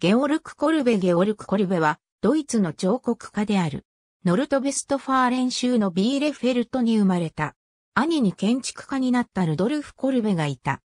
ゲオルク・コルベゲオルク・コルベは、ドイツの彫刻家である。ノルトベストファーレン州のビーレフェルトに生まれた。兄に建築家になったルドルフ・コルベがいた。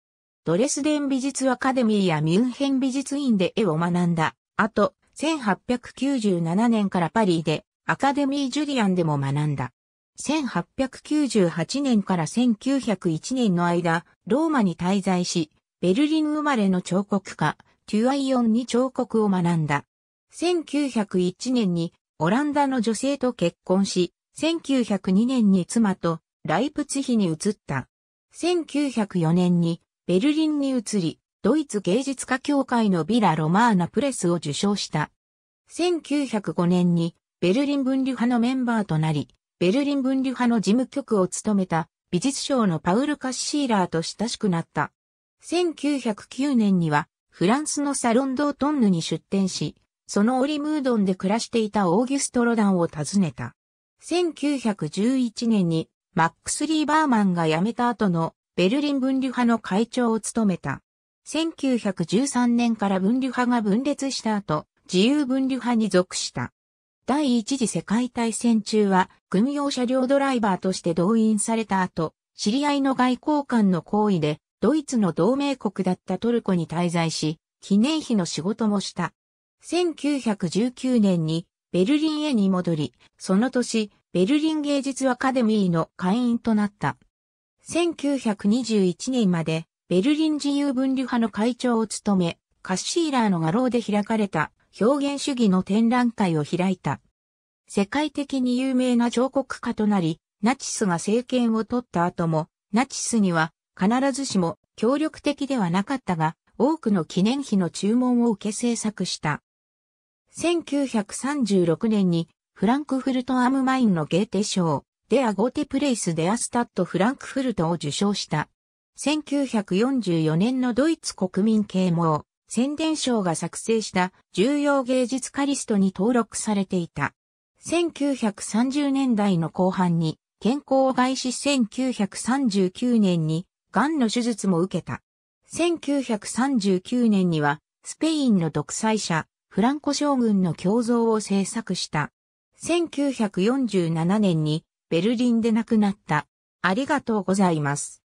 ドレスデン美術アカデミーやミュンヘン美術院で絵を学んだ。あと、1897年からパリで、アカデミー・ジュリアンでも学んだ。1898年から1901年の間、ローマに滞在し、ベルリン生まれの彫刻家、テュアイオンに彫刻を学んだ。1901年にオランダの女性と結婚し、1902年に妻とライプツヒに移った。1904年にベルリンに移り、ドイツ芸術家協会のビラ・ロマーナ・プレスを受賞した。1905年にベルリン分離派のメンバーとなり、ベルリン分離派の事務局を務めた美術賞のパウル・カッシーラーと親しくなった。1909年にはフランスのサロンドートンヌに出店し、そのオリムードンで暮らしていたオーギュスト・ロダンを訪ねた。1911年にマックス・リー・バーマンが辞めた後のベルリン分離派の会長を務めた。1913年から分離派が分裂した後、自由分離派に属した。第一次世界大戦中は軍用車両ドライバーとして動員された後、知り合いの外交官の行為でドイツの同盟国だったトルコに滞在し、記念碑の仕事もした。1919年にベルリンへに戻り、その年、ベルリン芸術アカデミーの会員となった。1921年までベルリン自由分離派の会長を務め、カッシーラーの画廊で開かれた表現主義の展覧会を開いた。世界的に有名な彫刻家となり、ナチスが政権を取った後も、ナチスには必ずしも協力的ではなかったが、多くの記念碑の注文を受け制作した。1936年にフランクフルト・アム・マインのゲーテ賞、デア・ゴーテ・プレイス・デア・スタッド・フランクフルトを受賞した。1944年のドイツ国民啓蒙、宣伝賞が作成した重要芸術家リストに登録されていた。1930年代の後半に、健康を害し1939年に癌の手術も受けた。1939年には、スペインの独裁者、フランコ将軍の胸像を制作した。1947年に、ベルリンで亡くなった。ありがとうございます。